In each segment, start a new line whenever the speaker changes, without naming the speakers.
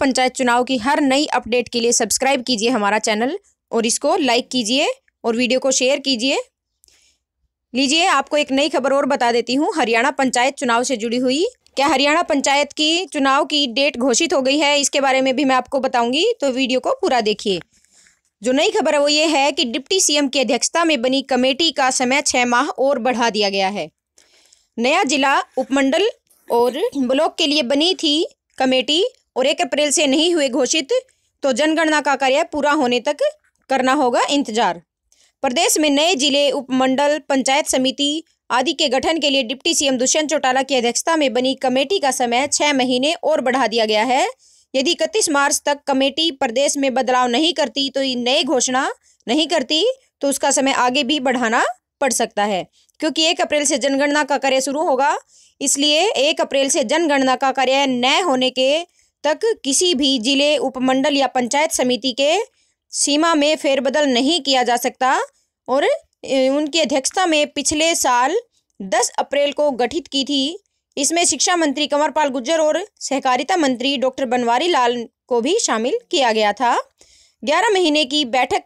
पंचायत चुनाव की हर नई अपडेट के लिए सब्सक्राइब कीजिए हमारा चैनल और इसको लाइक कीजिए और वीडियो को शेयर कीजिए लीजिए आपको एक नई खबर और बता देती हूँ हरियाणा पंचायत चुनाव से जुड़ी हुई क्या हरियाणा पंचायत की चुनाव की डेट घोषित हो गई है इसके बारे में भी मैं आपको बताऊंगी तो वीडियो को पूरा देखिए जो नई खबर है वो ये है कि डिप्टी सीएम की अध्यक्षता में बनी कमेटी का समय छः माह और बढ़ा दिया गया है नया जिला उपमंडल और ब्लॉक के लिए बनी थी कमेटी और एक अप्रैल से नहीं हुए घोषित तो जनगणना का कार्य पूरा होने तक करना होगा इंतजार प्रदेश में नए जिले उपमंडल पंचायत समिति आदि के गठन के लिए डिप्टी सीएम दुष्यंत चौटाला की अध्यक्षता में बनी कमेटी का समय छः महीने और बढ़ा दिया गया है यदि इकतीस मार्च तक कमेटी प्रदेश में बदलाव नहीं करती तो नए घोषणा नहीं करती तो उसका समय आगे भी बढ़ाना पड़ सकता है क्योंकि एक अप्रैल से जनगणना का कार्य शुरू होगा इसलिए एक अप्रैल से जनगणना का कार्य न होने के तक किसी भी जिले उपमंडल या पंचायत समिति के सीमा में फेरबदल नहीं किया जा सकता और उनकी अध्यक्षता में पिछले साल 10 अप्रैल को गठित की थी इसमें शिक्षा मंत्री कंवरपाल गुज्जर और सहकारिता मंत्री डॉक्टर बनवारी लाल को भी शामिल किया गया था ग्यारह महीने की बैठक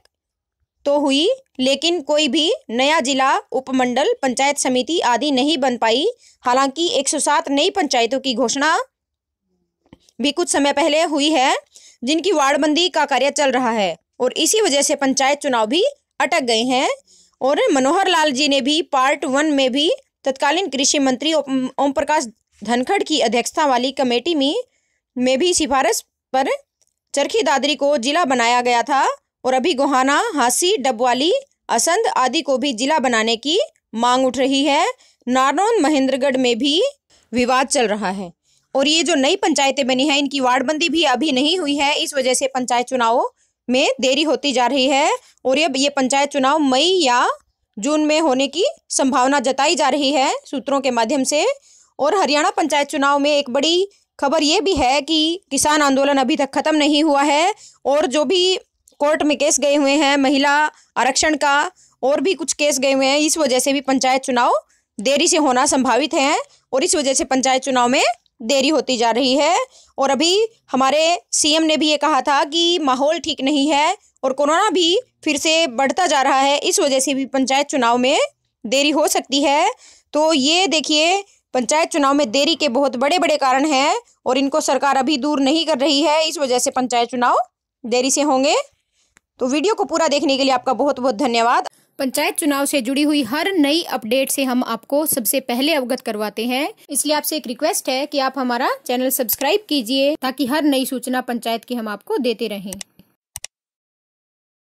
तो हुई लेकिन कोई भी नया जिला उपमंडल पंचायत समिति आदि नहीं बन पाई हालांकि 107 नई पंचायतों की घोषणा भी कुछ समय पहले हुई है जिनकी वार्डबंदी का कार्य चल रहा है और इसी वजह से पंचायत चुनाव भी अटक गए हैं और मनोहर लाल जी ने भी पार्ट वन में भी तत्कालीन कृषि मंत्री ओम प्रकाश धनखड़ की अध्यक्षता वाली कमेटी में में भी सिफारिश पर चरखी दादरी को जिला बनाया गया था और अभी गोहाना हासी डबवाली असंद आदि को भी जिला बनाने की मांग उठ रही है नारनौंद महेंद्रगढ़ में भी विवाद चल रहा है और ये जो नई पंचायतें बनी है इनकी वार्डबंदी भी अभी नहीं हुई है इस वजह से पंचायत चुनाव में देरी होती जा रही है और ये ये पंचायत चुनाव मई या जून में होने की संभावना जताई जा रही है सूत्रों के माध्यम से और हरियाणा पंचायत चुनाव में एक बड़ी खबर ये भी है कि किसान आंदोलन अभी तक ख़त्म नहीं हुआ है और जो भी कोर्ट में केस गए हुए हैं महिला आरक्षण का और भी कुछ केस गए हुए हैं इस वजह से भी पंचायत चुनाव देरी से होना संभावित है और इस वजह से पंचायत चुनाव में देरी होती जा रही है और अभी हमारे सीएम ने भी ये कहा था कि माहौल ठीक नहीं है और कोरोना भी फिर से बढ़ता जा रहा है इस वजह से भी पंचायत चुनाव में देरी हो सकती है तो ये देखिए पंचायत चुनाव में देरी के बहुत बड़े बड़े कारण हैं और इनको सरकार अभी दूर नहीं कर रही है इस वजह से पंचायत चुनाव देरी से होंगे तो वीडियो को पूरा देखने के लिए आपका बहुत बहुत धन्यवाद पंचायत चुनाव से जुड़ी हुई हर नई अपडेट से हम आपको सबसे पहले अवगत करवाते हैं इसलिए आपसे एक रिक्वेस्ट है कि आप हमारा चैनल सब्सक्राइब कीजिए ताकि हर नई सूचना पंचायत की हम आपको देते रहें